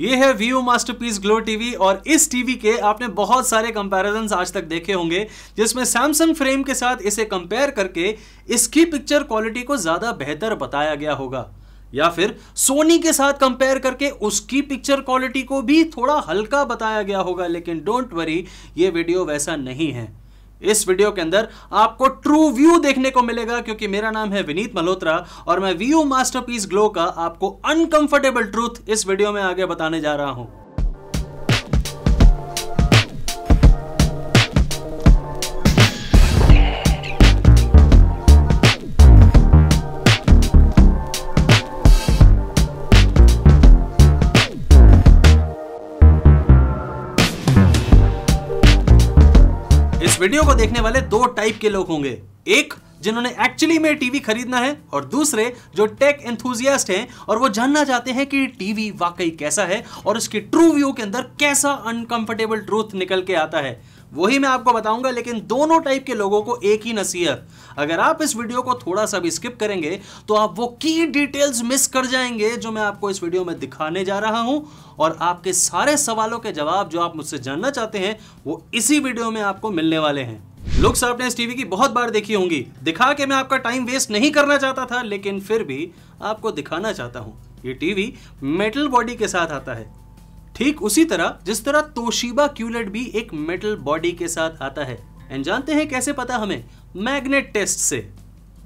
ये है view masterpiece glow TV और इस टीवी के आपने बहुत सारे कंपेरिजन आज तक देखे होंगे जिसमें सैमसंग फ्रेम के साथ इसे कंपेयर करके इसकी पिक्चर क्वालिटी को ज़्यादा बेहतर बताया गया होगा या फिर सोनी के साथ कंपेयर करके उसकी पिक्चर क्वालिटी को भी थोड़ा हल्का बताया गया होगा लेकिन डोंट वरी ये वीडियो वैसा नहीं है इस वीडियो के अंदर आपको ट्रू व्यू देखने को मिलेगा क्योंकि मेरा नाम है विनीत मल्होत्रा और मैं व्यू मास्टरपीस ग्लो का आपको अनकंफर्टेबल ट्रूथ इस वीडियो में आगे बताने जा रहा हूं इस वीडियो को देखने वाले दो टाइप के लोग होंगे एक जिन्होंने एक्चुअली में टीवी खरीदना है और दूसरे जो टेक एंथुजियास्ट हैं और वो जानना चाहते हैं कि टीवी वाकई कैसा है और उसके ट्रू व्यू के अंदर कैसा अनकंफर्टेबल ट्रूथ निकल के आता है वही मैं आपको बताऊंगा लेकिन दोनों टाइप के लोगों को एक ही नसीहत अगर आप इस वीडियो को थोड़ा सा भी स्किप करेंगे तो आप वो की डिटेल्स मिस कर जाएंगे जो मैं आपको इस वीडियो में दिखाने जा रहा हूं और आपके सारे सवालों के जवाब जो आप मुझसे जानना चाहते हैं वो इसी वीडियो में आपको मिलने वाले हैं लुक्स आपने इस टीवी की बहुत बार देखी होंगी दिखा के मैं आपका टाइम वेस्ट नहीं करना चाहता था लेकिन फिर भी आपको दिखाना चाहता हूँ ये टीवी मेटल बॉडी के साथ आता है ठीक उसी तरह जिस तरह तोशीबा क्यूलेट भी एक मेटल बॉडी के साथ आता है एंड जानते हैं कैसे पता हमें मैग्नेट टेस्ट से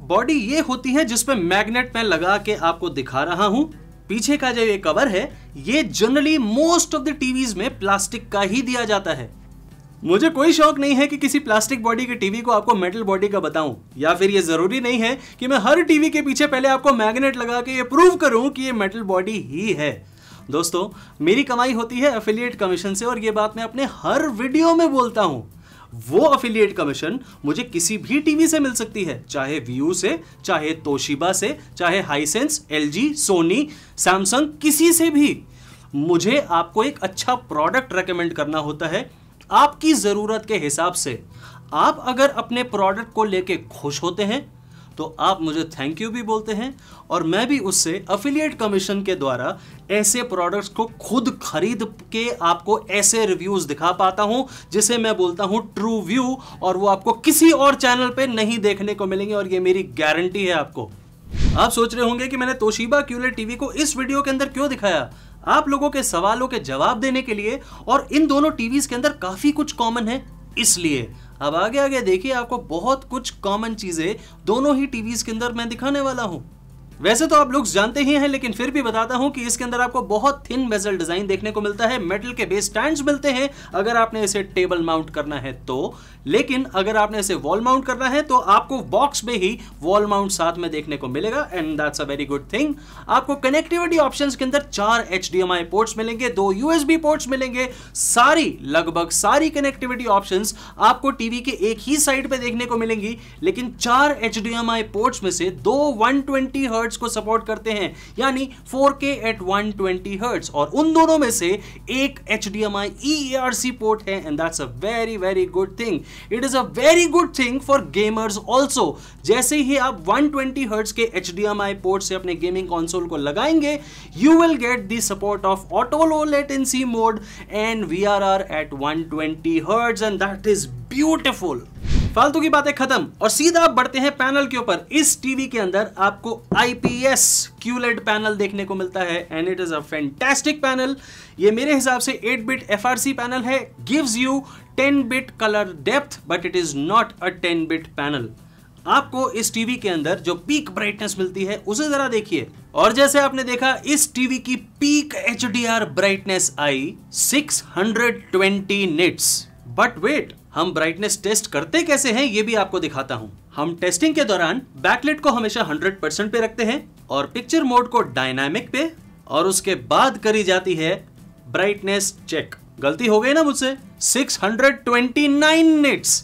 बॉडी ये होती है जिसपे मैग्नेट मैं लगा के आपको दिखा रहा हूं पीछे का जो ये कवर है ये generally most of the TVs में प्लास्टिक का ही दिया जाता है मुझे कोई शौक नहीं है कि किसी प्लास्टिक बॉडी के टीवी को आपको मेटल बॉडी का बताऊं या फिर ये जरूरी नहीं है कि मैं हर टीवी के पीछे पहले आपको मैग्नेट लगा के ये प्रूव करूं कि ये मेटल बॉडी ही है दोस्तों मेरी कमाई होती है अफिलियट कमीशन से और ये बात मैं अपने हर वीडियो में बोलता हूँ वो अफिलियट कमीशन मुझे किसी भी टीवी से मिल सकती है चाहे व्यू से चाहे तोशिबा से चाहे हाईसेंस जी सोनी सैमसंग किसी से भी मुझे आपको एक अच्छा प्रोडक्ट रेकमेंड करना होता है आपकी ज़रूरत के हिसाब से आप अगर अपने प्रोडक्ट को लेके खुश होते हैं तो आप मुझे थैंक यू भी बोलते हैं और मैं भी उससे अफिलिएट कमीशन के द्वारा ऐसे प्रोडक्ट्स को खुद खरीद के आपको ऐसे रिव्यूज़ दिखा पाता हूं जिसे मैं बोलता हूं ट्रू व्यू और वो आपको किसी और चैनल पे नहीं देखने को मिलेंगे और ये मेरी गारंटी है आपको आप सोच रहे होंगे कि मैंने तोशीबा क्यूले टीवी को इस वीडियो के अंदर क्यों दिखाया आप लोगों के सवालों के जवाब देने के लिए और इन दोनों टीवी के अंदर काफी कुछ कॉमन है इसलिए अब आगे आगे देखिए आपको बहुत कुछ कॉमन चीज़ें दोनों ही टीवीज़ के अंदर मैं दिखाने वाला हूं वैसे तो आप लोग जानते ही हैं लेकिन फिर भी बताता हूं कि इसके अंदर आपको बहुत थिन बेजल डिजाइन देखने को मिलता है मेटल के बेस स्टैंड मिलते हैं अगर आपने इसे टेबल माउंट करना है तो लेकिन अगर आपने इसे वॉल माउंट करना है तो आपको बॉक्स में ही वॉल माउंट साथ में देखने को मिलेगा and that's a very good thing आपको कनेक्टिविटी ऑप्शन के अंदर चार एच पोर्ट्स मिलेंगे दो यूएसबी पोर्ट्स मिलेंगे सारी लगभग सारी कनेक्टिविटी ऑप्शन आपको टीवी के एक ही साइड पर देखने को मिलेंगी लेकिन चार एच पोर्ट्स में से दो वन ट्वेंटी हर्ट्स को सपोर्ट करते हैं यानी 4K एट 120 ट्वेंटी हर्ट्स और उन दोनों में से एक H D M I E R C port है and that's a very very good thing it is a very good thing for gamers also जैसे ही आप 120 ट्वेंटी हर्ट्स के H D M I port से अपने gaming console को लगाएंगे you will get the support of auto low latency mode and we are are at 120 hertz and that is beautiful फालतू की बातें खत्म और सीधा आप बढ़ते हैं पैनल के ऊपर इस टीवी के अंदर आपको आईपीएस क्यूलेट e पैनल देखने को मिलता है and it is a fantastic panel ये मेरे हिसाब से 8 बिट एफ पैनल है gives you 10 bit colour depth but it is not a 10 bit panel आपको इस टीवी के अंदर जो पीक ब्राइटनेस मिलती है उसे जरा देखिए और जैसे आपने देखा इस टीवी की peak H brightness I 620 nits but wait हम ब्राइटनेस टेस्ट करते कैसे हैं ये भी आपको दिखाता हूँ हम टेस्टिंग के दौरान बैकलेट को हमेशा 100% परसेंट पे रखते हैं और पिक्चर मोड को डायनामिक पे और उसके बाद करी जाती है ब्राइटनेस चेक गलती हो गई ना मुझसे 629 निट्स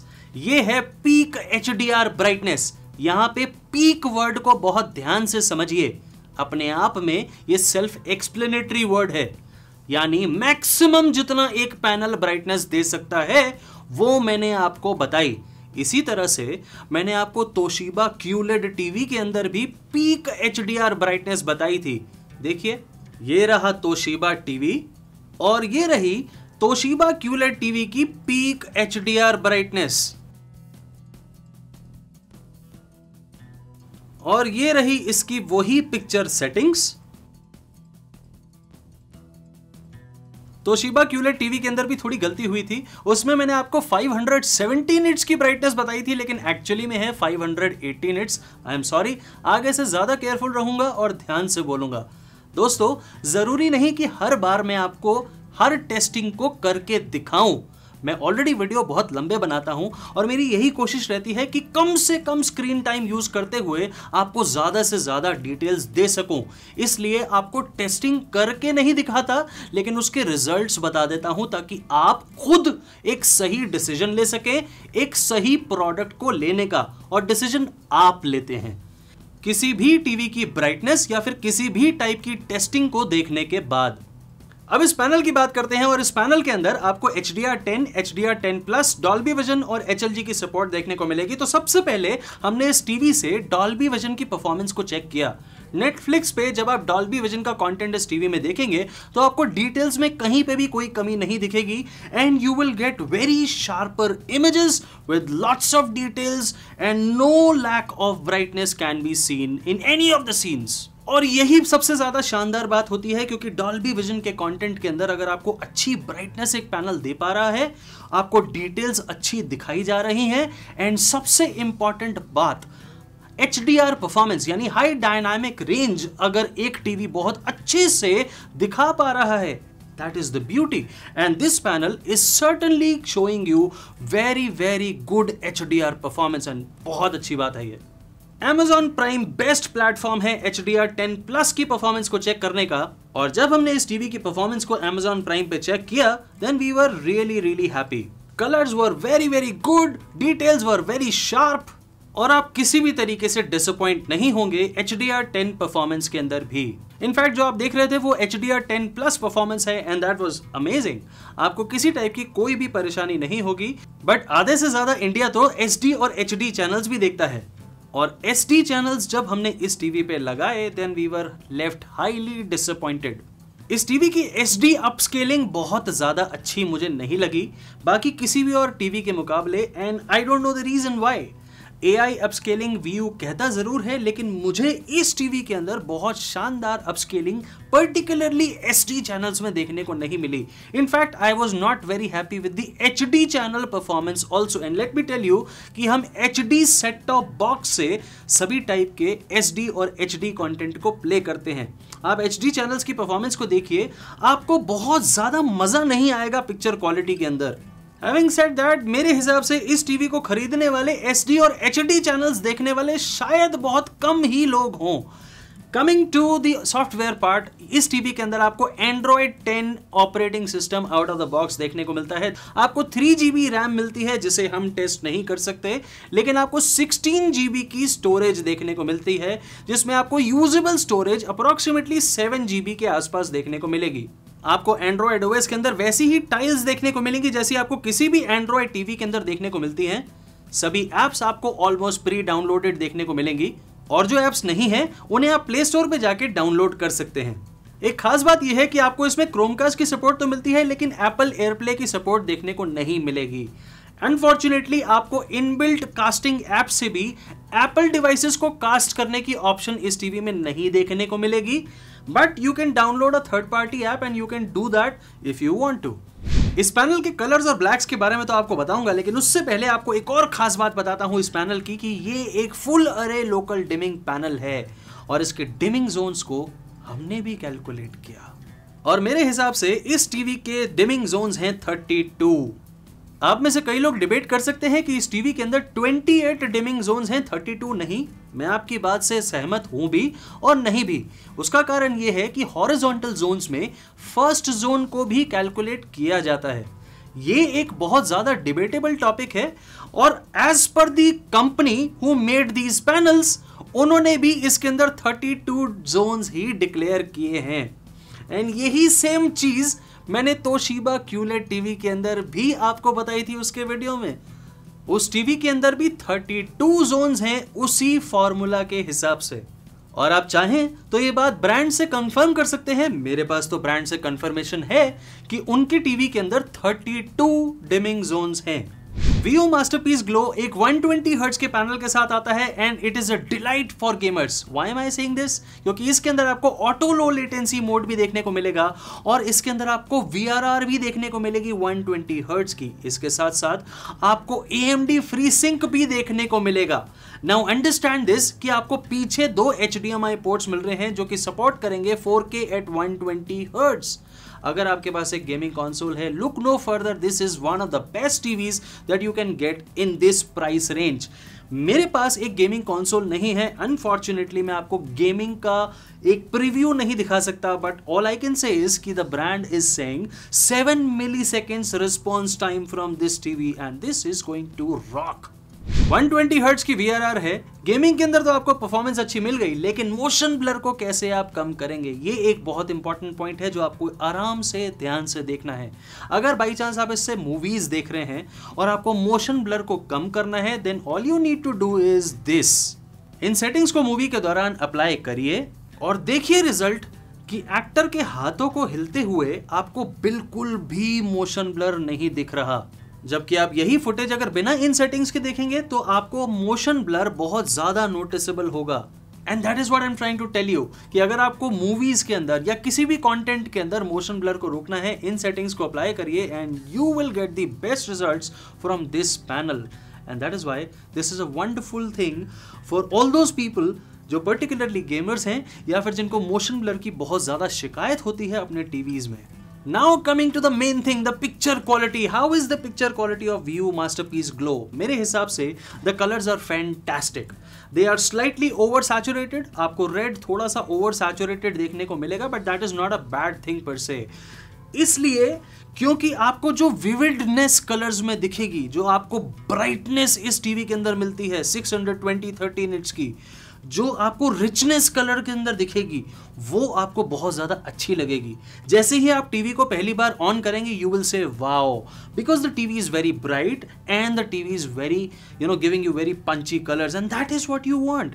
ये है पीक एच ब्राइटनेस यहाँ पे पीक वर्ड को बहुत ध्यान से समझिए अपने आप में ये सेल्फ एक्सप्लेनेटरी वर्ड है यानी मैक्सिमम जितना एक पैनल ब्राइटनेस दे सकता है वो मैंने आपको बताई इसी तरह से मैंने आपको तोशिबा क्यूलेड टीवी के अंदर भी पीक एच ब्राइटनेस बताई थी देखिए ये रहा तोशिबा टीवी और ये रही तोशीबा क्यूलेड टीवी की पीक एच ब्राइटनेस और ये रही इसकी वही picture settings Toshiba QLED TV के अंदर भी थोड़ी गलती हुई थी उसमें मैंने आपको 517 हंड्रेड की ब्राइटनेस बताई थी लेकिन एक्चुअली में है 518 हंड्रेड आई एम सॉरी आगे से ज़्यादा केयरफुल रहूंगा और ध्यान से बोलूंगा दोस्तों ज़रूरी नहीं कि हर बार मैं आपको हर टेस्टिंग को करके दिखाऊं मैं ऑलरेडी वीडियो बहुत लंबे बनाता हूं और मेरी यही कोशिश रहती है कि कम से कम स्क्रीन टाइम यूज करते हुए आपको ज़्यादा से ज़्यादा डिटेल्स दे सकूं इसलिए आपको टेस्टिंग करके नहीं दिखाता लेकिन उसके रिजल्ट बता देता हूं ताकि आप खुद एक सही डिसीजन ले सके एक सही प्रोडक्ट को लेने का और डिसीजन आप लेते हैं किसी भी टीवी की ब्राइटनेस या फिर किसी भी टाइप की टेस्टिंग को देखने के बाद अब इस पैनल की बात करते हैं और इस पैनल के अंदर आपको H D R ten H D R ten plus Dolby vision और एच एल जी की सपोर्ट देखने को मिलेगी तो सबसे पहले हमने इस टीवी से डॉल्बी वजन की परफॉर्मेंस को चेक किया नेटफ्लिक्स पे जब आप डॉल्बी विजन का कंटेंट इस टीवी में देखेंगे तो आपको डिटेल्स में कहीं पे भी कोई कमी नहीं दिखेगी and you will get very sharper images with lots of details and no lack of brightness can be seen in any of the scenes और यही सबसे ज़्यादा शानदार बात होती है क्योंकि डॉल्बी विजन के कंटेंट के अंदर अगर आपको अच्छी ब्राइटनेस एक पैनल दे पा रहा है आपको डिटेल्स अच्छी दिखाई जा रही हैं एंड सबसे इंपॉर्टेंट बात एच डी आर परफॉर्मेंस यानी हाई डायनामिक रेंज अगर एक टीवी बहुत अच्छे से दिखा पा रहा है that is the beauty and this panel is certainly showing you very very good HDR performance and बहुत अच्छी बात है ये Amazon Prime बेस्ट प्लेटफॉर्म है H D R ten plus की परफॉर्मेंस को चेक करने का और जब हमने इस टीवी की परफॉर्मेंस को Amazon Prime पे चेक किया then we were really really happy colours were very very good details were very sharp और आप किसी भी तरीके से डिसअपॉइंट नहीं होंगे H D R ten performance के अंदर भी इनफैक्ट जो आप देख रहे थे वो H D R ten plus performance है एंड दैट वॉज अमेजिंग आपको किसी टाइप की कोई भी परेशानी नहीं होगी बट आधे से ज्यादा इंडिया तो एच डी और एच डी चैनल भी देखता है और एस डी चैनल्स जब हमने इस टीवी पे लगाए then we were left highly disappointed इस टीवी की एस डी अपस्केलिंग बहुत ज़्यादा अच्छी मुझे नहीं लगी बाकी किसी भी और टीवी के मुकाबले and I don't know the reason why A I upscaling Vu कहता ज़रूर है लेकिन मुझे इस टीवी के अंदर बहुत शानदार upscaling particularly S D channels में देखने को नहीं मिली in fact I was not very happy with the H D channel performance also and let me tell you कि हम H D set top box से सभी टाइप के एस डी और एच डी कॉन्टेंट को प्ले करते हैं आप एच डी चैनल्स की परफॉर्मेंस को देखिए आपको बहुत ज़्यादा मज़ा नहीं आएगा पिक्चर क्वालिटी के अंदर हैविंग सेड दैट मेरे हिसाब से इस टीवी को खरीदने वाले एस और एच चैनल्स देखने वाले शायद बहुत कम ही लोग हों coming to the software part इस टीवी के अंदर आपको Android 10 operating system out of the box देखने को मिलता है आपको थ्री जी रैम मिलती है जिसे हम टेस्ट नहीं कर सकते लेकिन आपको सिक्सटीन जी की स्टोरेज देखने को मिलती है जिसमें आपको usable storage approximately seven G के आसपास देखने को मिलेगी आपको एंड्रॉयड ओएस के अंदर वैसी ही टाइल्स देखने को मिलेंगी जैसी आपको किसी भी एंड्रॉयड टीवी के अंदर देखने को मिलती हैं सभी एप्स आपको ऑलमोस्ट प्री डाउनलोडेड देखने को मिलेंगी और जो एप्स नहीं है उन्हें आप प्ले स्टोर पर जाके डाउनलोड कर सकते हैं एक खास बात यह है कि आपको इसमें क्रोमकास्ट की सपोर्ट तो मिलती है लेकिन एप्पल एयरप्ले की सपोर्ट देखने को नहीं मिलेगी अनफॉर्चुनेटली आपको इनबिल्ट कास्टिंग ऐप से भी एप्पल डिवाइसेस को कास्ट करने की ऑप्शन इस टीवी में नहीं देखने को मिलेगी but you can download a third party app and you can do that if you want to इस पैनल के कलर्स और ब्लैक्स के बारे में तो आपको बताऊंगा लेकिन उससे पहले आपको एक और खास बात बताता हूं इस पैनल की कि ये एक फुल अरे लोकल डिमिंग पैनल है और इसके डिमिंग जोन्स को हमने भी कैलकुलेट किया और मेरे हिसाब से इस टीवी के डिमिंग जोन्स हैं 32 आप में से कई लोग डिबेट कर सकते हैं कि इस टीवी के अंदर 28 डिमिंग जोन्स हैं 32 नहीं मैं आपकी बात से सहमत हूं भी और नहीं भी उसका कारण यह है कि हॉरिजॉन्टल जोन्स में फर्स्ट जोन को भी कैलकुलेट किया जाता है ये एक बहुत ज्यादा डिबेटेबल टॉपिक है और as per the company who made these panels उन्होंने भी इसके अंदर 32 जोन्स ही डिक्लेयर किए हैं एंड यही सेम चीज़ मैंने तोशिबा क्यूलेट टीवी के अंदर भी आपको बताई थी उसके वीडियो में उस टीवी के अंदर भी 32 जोन्स हैं उसी फॉर्मूला के हिसाब से और आप चाहें तो ये बात ब्रांड से कंफर्म कर सकते हैं मेरे पास तो ब्रांड से कंफर्मेशन है कि उनकी टीवी के अंदर 32 डिमिंग जोन्स हैं Vivo Masterpiece Glow एक 120 Hz के पैनल के साथ आता है and it is a delight for gamers why am I saying this क्योंकि इसके अंदर आपको ऑटो लो लेटेंसी मोड भी देखने को मिलेगा और इसके अंदर आपको VRR भी देखने को मिलेगी 120 Hz की इसके साथ साथ आपको AMD FreeSync भी देखने को मिलेगा नाउ अंडरस्टैंड दिस कि आपको पीछे दो HDMI पोर्ट्स मिल रहे हैं जो कि सपोर्ट करेंगे 4K एट 120 Hz. अगर आपके पास एक गेमिंग कॉन्सोल है look no further this is one of the best TVs that you can get in this price range मेरे पास एक गेमिंग कॉन्सोल नहीं है अनफॉर्चुनेटली मैं आपको गेमिंग का एक प्रीव्यू नहीं दिखा सकता but all I can say is कि the brand is saying seven milliseconds response time from this TV and this is going to rock 120 twenty की वी है गेमिंग के अंदर तो आपको परफॉर्मेंस अच्छी मिल गई लेकिन मोशन ब्लर को कैसे आप कम करेंगे ये एक बहुत इंपॉर्टेंट पॉइंट है जो आपको आराम से ध्यान से देखना है अगर बाई चांस आप इससे मूवीज देख रहे हैं और आपको मोशन ब्लर को कम करना है then all you need to do is this इन सेटिंग्स को मूवी के दौरान अप्लाई करिए और देखिए रिजल्ट कि एक्टर के हाथों को हिलते हुए आपको बिल्कुल भी मोशन ब्लर नहीं दिख रहा जबकि आप यही फुटेज अगर बिना इन सेटिंग्स के देखेंगे तो आपको मोशन ब्लर बहुत ज़्यादा नोटिसेबल होगा and that is what am trying to tell you कि अगर आपको मूवीज़ के अंदर या किसी भी कॉन्टेंट के अंदर मोशन ब्लर को रोकना है इन सेटिंग्स को अप्लाई करिए and you will get the best result from this panel and that is why this is a wonderful thing for all those people जो पर्टिकुलरली गेमर्स हैं या फिर जिनको मोशन ब्लर की बहुत ज़्यादा शिकायत होती है अपने टीवीज़ में now coming to the main thing the picture quality how is the picture quality of Vu masterpiece glow मेरे हिसाब से the colours are fantastic they are slightly over saturated आपको रेड थोड़ा सा ओवर सैचुरेटेड देखने को मिलेगा but that is not a bad thing per se इसलिए क्योंकि आपको जो विविडनेस कलर्स में दिखेगी जो आपको ब्राइटनेस इस टीवी के अंदर मिलती है six hundred twenty thirty inch की जो आपको रिचनेस कलर के अंदर दिखेगी वो आपको बहुत ज़्यादा अच्छी लगेगी जैसे ही आप टीवी को पहली बार ऑन करेंगे you will say wow because the TV is very bright and the TV is very you know giving you very punchy colours and that is what you want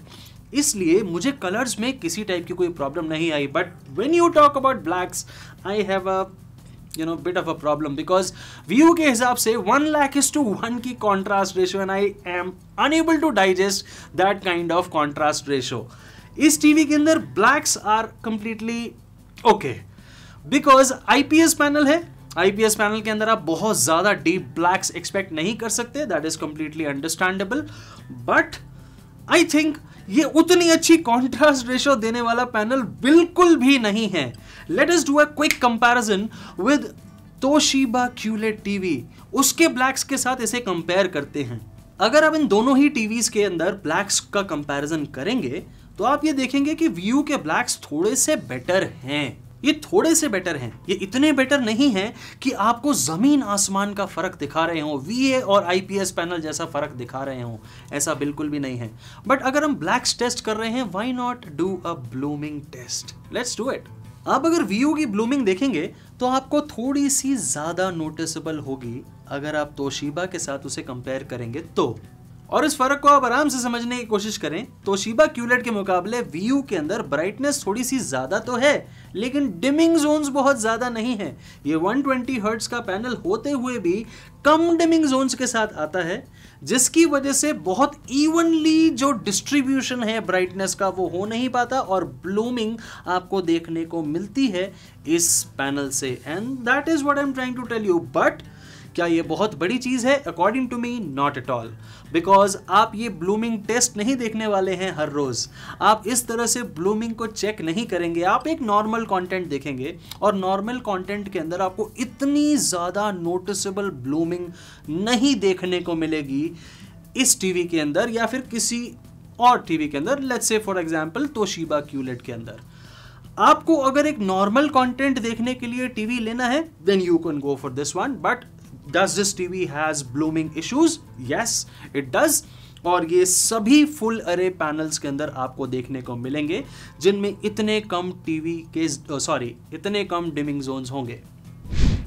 इसलिए मुझे कलर्स में किसी type की कोई problem नहीं आई but when you talk about blacks I have a you know bit of a problem because Vu के हिसाब से one lakh is to one की contrast ratio and I am unable to digest that kind of contrast ratio इस TV के अंदर blacks are completely okay because IPS panel है IPS panel के अंदर आप बहुत ज़्यादा डीप ब्लैक्स एक्सपेक्ट नहीं कर सकते that is completely understandable but I think ये उतनी अच्छी कॉन्ट्रास्ट रेशो देने वाला पैनल बिल्कुल भी नहीं है let us do a quick comparison with Toshiba QLED TV उसके ब्लैक्स के साथ इसे कंपेयर करते हैं अगर आप इन दोनों ही टीवीज के अंदर ब्लैक्स का कंपैरिजन करेंगे तो आप ये देखेंगे कि व्यू के ब्लैक्स थोड़े से बेटर हैं ये थोड़े से बेटर हैं ये इतने बेटर नहीं हैं कि आपको ज़मीन आसमान का फ़र्क दिखा रहे हों वीए और आईपीएस पैनल जैसा फ़र्क दिखा रहे हों ऐसा बिल्कुल भी नहीं है बट अगर हम ब्लैक्स टेस्ट कर रहे हैं why not do a blooming test let's do it आप अगर वीओ की ब्लूमिंग देखेंगे तो आपको थोड़ी सी ज़्यादा नोटिसबल होगी अगर आप तोशीबा के साथ उसे कंपेयर करेंगे तो और इस फर्क को आप आराम से समझने की कोशिश करें तो शिबा क्यूलेट के मुकाबले वी के अंदर ब्राइटनेस थोड़ी सी ज़्यादा तो है लेकिन डिमिंग जोन्स बहुत ज़्यादा नहीं है ये 120 ट्वेंटी हर्ट्स का पैनल होते हुए भी कम डिमिंग जोन्स के साथ आता है जिसकी वजह से बहुत इवनली जो डिस्ट्रीब्यूशन है ब्राइटनेस का वो हो नहीं पाता और ब्लूमिंग आपको देखने को मिलती है इस पैनल से and that is what I am trying to tell you but क्या ये बहुत बड़ी चीज़ है according to me not at all because आप ये ब्लूमिंग टेस्ट नहीं देखने वाले हैं हर रोज़ आप इस तरह से ब्लूमिंग को चेक नहीं करेंगे आप एक नॉर्मल कॉन्टेंट देखेंगे और नॉर्मल कॉन्टेंट के अंदर आपको इतनी ज़्यादा नोटिसबल ब्लूमिंग नहीं देखने को मिलेगी इस टीवी के अंदर या फिर किसी और टीवी के अंदर let's say for example Toshiba culotte के अंदर आपको अगर एक नॉर्मल कंटेंट देखने के लिए टीवी लेना है then you can go for this one but does this TV has blooming issues? Yes it does और ये सभी फुल अरे पैनल्स के अंदर आपको देखने को मिलेंगे जिनमें इतने कम टीवी के सॉरी इतने कम डिमिंग जोन्स होंगे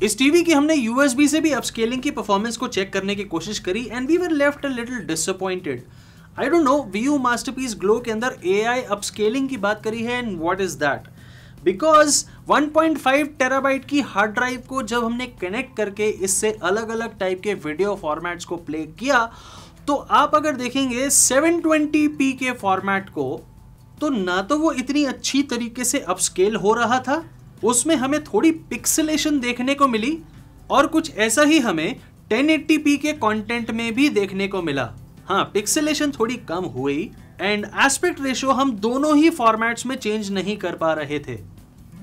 इस टीवी की हमने यूएसबी से भी अपस्केलिंग की परफॉर्मेंस को चेक करने की कोशिश करी and we were left a little disappointed I don't know V U masterpiece glow के अंदर ए आई अपस्केलिंग की बात करी है and what is that because 1.5 terabyte की हार्ड ड्राइव को जब हमने कनेक्ट करके इससे अलग अलग टाइप के वीडियो फॉर्मेट्स को प्ले किया तो आप अगर देखेंगे 720p के फॉर्मेट को तो ना तो वो इतनी अच्छी तरीके से अपस्केल हो रहा था उसमें हमें थोड़ी पिक्सलेशन देखने को मिली और कुछ ऐसा ही हमें 1080p के कंटेंट में भी देखने को मिला हाँ पिक्सलेशन थोड़ी कम हुई एंड एस्पेक्ट रेशियो हम दोनों ही फॉर्मेट्स में चेंज नहीं कर पा रहे थे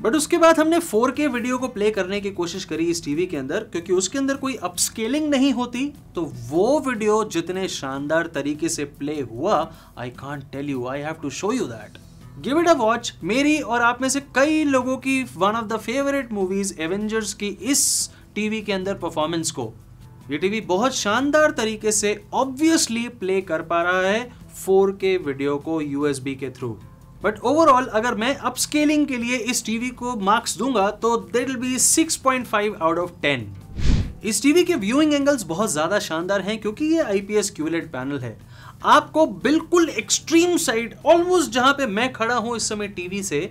बट उसके बाद हमने 4K वीडियो को प्ले करने की कोशिश करी इस टीवी के अंदर क्योंकि उसके अंदर कोई अपस्केलिंग नहीं होती तो वो वीडियो जितने शानदार तरीके से प्ले हुआ I can't tell you I have to show you that give it a watch मेरी और आप में से कई लोगों की one of the favourite movies Avengers की इस टीवी के अंदर परफॉर्मेंस को ये टीवी बहुत शानदार तरीके से ऑब्वियसली प्ले कर पा रहा है 4K वीडियो को USB के थ्रू बट ओवरऑल अगर मैं अपस्केलिंग के लिए इस टीवी को मार्क्स दूंगा तो that will be 6.5 out of 10 इस टीवी के व्यूइंग एंगल्स बहुत ज़्यादा शानदार हैं क्योंकि ये आईपीएस क्यूलेट पैनल है आपको बिल्कुल एक्सट्रीम साइड ऑलमोस्ट जहां पे मैं खड़ा हूं इस समय टीवी से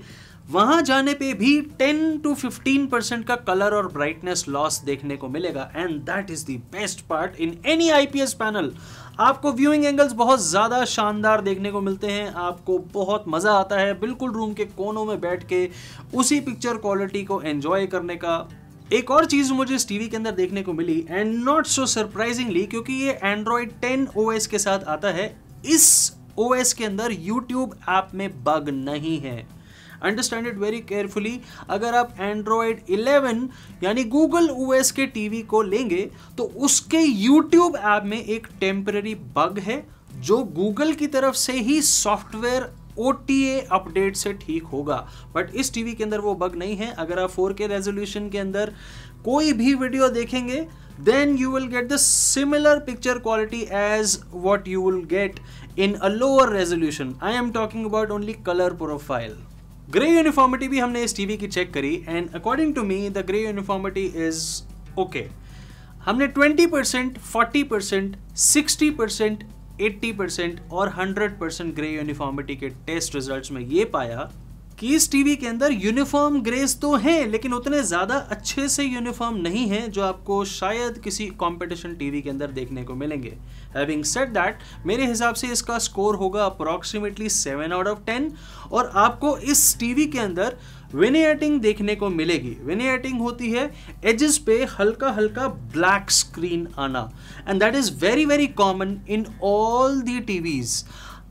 वहां जाने पे भी 10 टू 15 परसेंट का कलर और ब्राइटनेस लॉस देखने को मिलेगा and that is the best part in any IPS panel आपको व्यूइंग एंगल्स बहुत ज़्यादा शानदार देखने को मिलते हैं आपको बहुत मज़ा आता है बिल्कुल रूम के कोनों में बैठ के उसी पिक्चर क्वालिटी को एंजॉय करने का एक और चीज़ मुझे इस टीवी के अंदर देखने को मिली एंड नॉट सो सरप्राइजिंगली क्योंकि ये एंड्रॉयड 10 ओएस के साथ आता है इस ओएस के अंदर यूट्यूब ऐप में बग नहीं है अंडरस्टैंड इट वेरी केयरफुली अगर आप एंड्रॉयड 11 यानी गूगल ओ के टीवी को लेंगे तो उसके यूट्यूब ऐप में एक टेम्पररी बग है जो गूगल की तरफ से ही सॉफ्टवेयर ओ अपडेट से ठीक होगा बट इस टीवी के अंदर वो बग नहीं है अगर आप 4K रेजोल्यूशन के अंदर कोई भी वीडियो देखेंगे then you will get the similar picture quality as what you will get in a lower resolution I am talking about only colour profile grey uniformity भी हमने इस टीवी की चेक करी and according to me the grey uniformity is okay हमने 20 percent forty percent sixty percent eighty percent और hundred percent grey uniformity के test result में ये पाया कि इस टीवी के अंदर यूनिफॉर्म ग्रेस तो हैं लेकिन उतने ज़्यादा अच्छे से यूनिफॉर्म नहीं हैं जो आपको शायद किसी कंपटीशन टीवी के अंदर देखने को मिलेंगे हैविंग सेट दैट मेरे हिसाब से इसका स्कोर होगा approximately seven out of ten और आपको इस टीवी के अंदर विनियटिंग देखने को मिलेगी विनियटिंग होती है एजेस पे हल्का हल्का ब्लैक स्क्रीन आना and that is very very common in all the TVs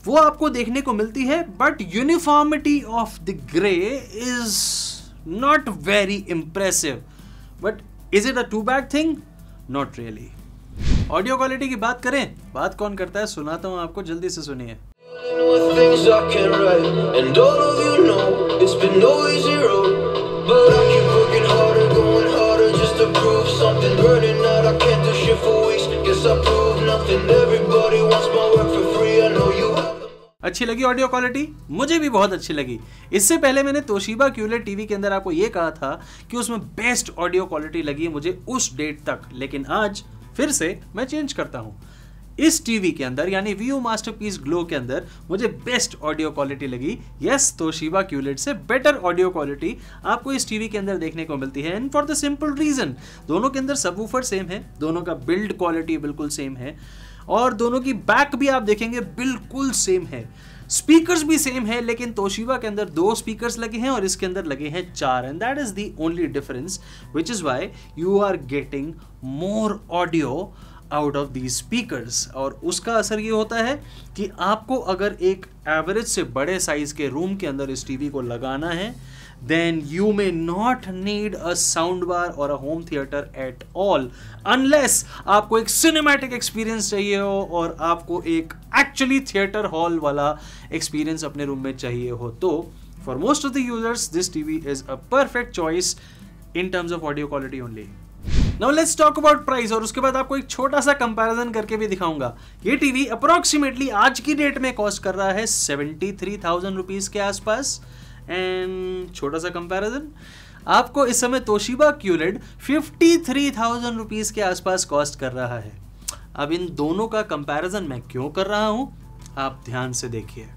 वो आपको देखने को मिलती है but uniformity of the grey is not very impressive but is it a too bad thing not really audio quality की बात करें बात कौन करता है सुनाता हूँ आपको जल्दी से सुनिए Something burning out, I can't do shit for weeks. Guess I prove nothing. Everybody wants my work. अच्छी लगी ऑडियो क्वालिटी मुझे भी बहुत अच्छी लगी इससे पहले मैंने तोशीबा क्यूलेट टीवी के अंदर आपको ये कहा था कि उसमें बेस्ट ऑडियो क्वालिटी लगी मुझे उस डेट तक लेकिन आज फिर से मैं चेंज करता हूँ इस टीवी के अंदर यानी मास्टर पीस ग्लो के अंदर मुझे बेस्ट ऑडियो क्वालिटी लगी यस तो शिवा क्यूलेट से बेटर ऑडियो क्वालिटी आपको इस टीवी के अंदर देखने को मिलती है and for the simple reason दोनों के अंदर सबवूफर सेम है दोनों का बिल्ड क्वालिटी बिल्कुल सेम है और दोनों की बैक भी आप देखेंगे बिल्कुल सेम है स्पीकर्स भी सेम है लेकिन तोशिबा के अंदर दो स्पीकर्स लगे हैं और इसके अंदर लगे हैं चार and that is the only difference which is why you are getting more audio out of the speaker और उसका असर ये होता है कि आपको अगर एक एवरेज से बड़े साइज के रूम के अंदर इस टीवी को लगाना है then you may not need a sound bar और a home theatre at all unless आपको एक सिनेमेटिक एक्सपीरियंस चाहिए हो और आपको एक एक्चुअली थिएटर हॉल वाला एक्सपीरियंस अपने रूम में चाहिए हो तो for most of the users this T V is a perfect choice in terms of audio quality only now let's talk about price और उसके बाद आपको एक छोटा सा कंपैरिजन करके भी दिखाऊंगा ये टीवी अप्रोक्सीमेटली आज की डेट में कॉस्ट कर रहा है सेवेंटी थ्री थाउजेंड रुपीज़ के आसपास एंड छोटा सा कंपैरिजन आपको इस समय Toshiba QLED fifty three thousand rupees के आसपास कॉस्ट कर रहा है अब इन दोनों का कंपैरिजन मैं क्यों कर रहा हूँ आप ध्यान से देखिए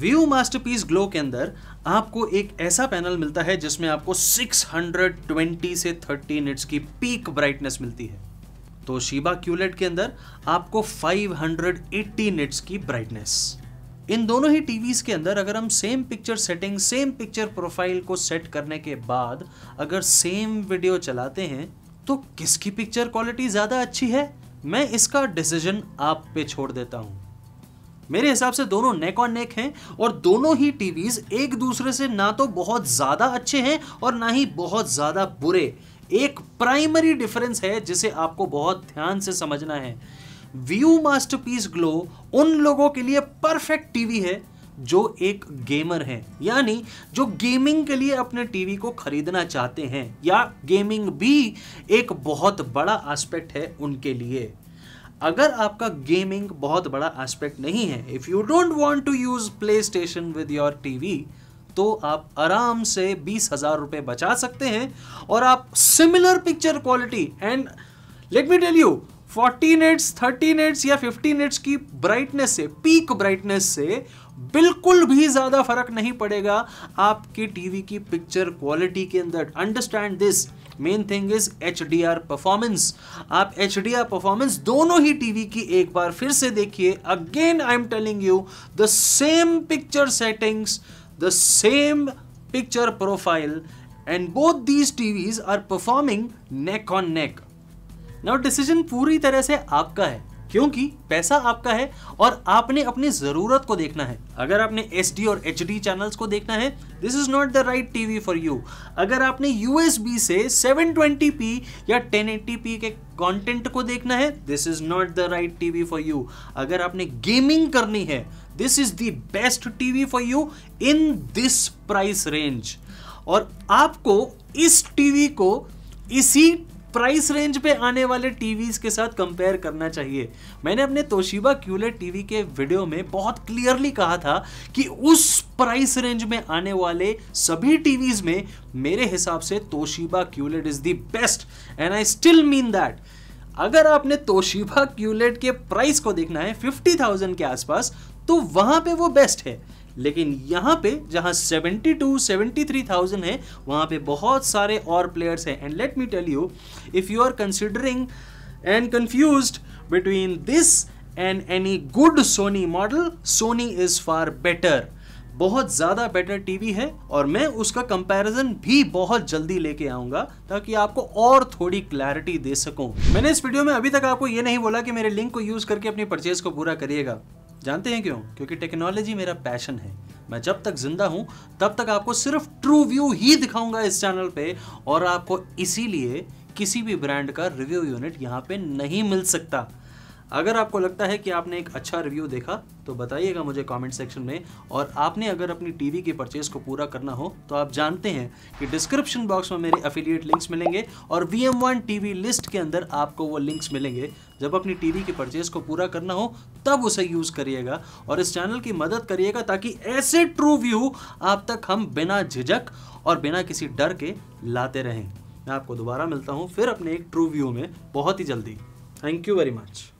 व्यू मास्टरपीस ग्लो के अंदर आपको एक ऐसा पैनल मिलता है जिसमें आपको 620 से 30 निट्स की पीक ब्राइटनेस मिलती है तो शिबा क्यूलेट के अंदर आपको 580 निट्स की ब्राइटनेस इन दोनों ही टीवीज़ के अंदर अगर हम same picture setting same picture profile को सेट करने के बाद अगर सेम वीडियो चलाते हैं तो किसकी पिक्चर क्वालिटी ज़्यादा अच्छी है मैं इसका डिसीजन आप पे छोड़ देता हूं मेरे हिसाब से दोनों नेक और नेक हैं और दोनों ही टीवीज़ एक दूसरे से ना तो बहुत ज़्यादा अच्छे हैं और ना ही बहुत ज़्यादा बुरे एक प्राइमरी डिफरेंस है जिसे आपको बहुत ध्यान से समझना है व्यू मास्टरपीस ग्लो उन लोगों के लिए परफेक्ट टीवी है जो एक गेमर है यानी जो गेमिंग के लिए अपने टीवी को खरीदना चाहते हैं या गेमिंग भी एक बहुत बड़ा एस्पेक्ट है उनके लिए अगर आपका गेमिंग बहुत बड़ा एस्पेक्ट नहीं है if you don't want to use PlayStation with your TV तो आप आराम से बीस हज़ार रुपए बचा सकते हैं और आप similar picture quality and let me tell you 40 eights thirteen eights या फिफ्टीन एट्स की ब्राइटनेस से पीक ब्राइटनेस से बिल्कुल भी ज़्यादा फर्क नहीं पड़ेगा आपकी टीवी की पिक्चर क्वालिटी के अंदर understand this main thing is H performance आप एच परफॉर्मेंस दोनों ही टीवी की एक बार फिर से देखिए again I am telling you the same picture settings the same picture profile and both these TVs are performing neck on neck now decision पूरी तरह से आपका है क्योंकि पैसा आपका है और आपने अपनी ज़रूरत को देखना है अगर आपने एस और एच चैनल्स को देखना है this is not the right TV for you अगर आपने यू से 720p या 1080p के कंटेंट को देखना है this is not the right TV for you अगर आपने गेमिंग करनी है this is the best TV for you in this price range और आपको इस टीवी को इसी प्राइस रेंज पे आने वाले टीवीज के साथ कंपेयर करना चाहिए मैंने अपने तोशिबा क्यूलेट टीवी के वीडियो में बहुत क्लियरली कहा था कि उस प्राइस रेंज में आने वाले सभी टीवीज में मेरे हिसाब से Toshiba QLED is the best and I still mean that अगर आपने तोशिबा क्यूलेट के प्राइस को देखना है फिफ्टी के आसपास तो वहां पे वो बेस्ट है लेकिन यहाँ पे जहाँ 72 73,000 है वहाँ पे बहुत सारे और प्लेयर्स हैं and let me tell you if you are considering and confuse between this and any good Sony model Sony is far better बहुत ज़्यादा बेटर टीवी है और मैं उसका कंपैरिजन भी बहुत जल्दी लेके आऊँगा ताकि आपको और थोड़ी क्लैरिटी दे सकूँ मैंने इस वीडियो में अभी तक आपको ये नहीं बोला कि मेरे लिंक को यूज़ करके अपनी परचेज को पूरा करिएगा जानते हैं क्यों क्योंकि टेक्नोलॉजी मेरा पैशन है मैं जब तक जिंदा हूं तब तक आपको सिर्फ ट्रू व्यू ही दिखाऊंगा इस चैनल पे और आपको इसीलिए किसी भी ब्रांड का रिव्यू यूनिट यहाँ पे नहीं मिल सकता अगर आपको लगता है कि आपने एक अच्छा रिव्यू देखा तो बताइएगा मुझे कमेंट सेक्शन में और आपने अगर अपनी टीवी की परचेज को पूरा करना हो तो आप जानते हैं कि डिस्क्रिप्शन बॉक्स में मेरे अफिलिएट लिंक्स मिलेंगे और V M one T list के अंदर आपको वो लिंक्स मिलेंगे जब अपनी टीवी की परचेज को पूरा करना हो तब उसे यूज़ करिएगा और इस चैनल की मदद करिएगा ताकि ऐसे ट्रू व्यू आप तक हम बिना झिझक और बिना किसी डर के लाते रहें मैं आपको दोबारा मिलता हूँ फिर अपने एक ट्रू व्यू में बहुत ही जल्दी थैंक यू वेरी मच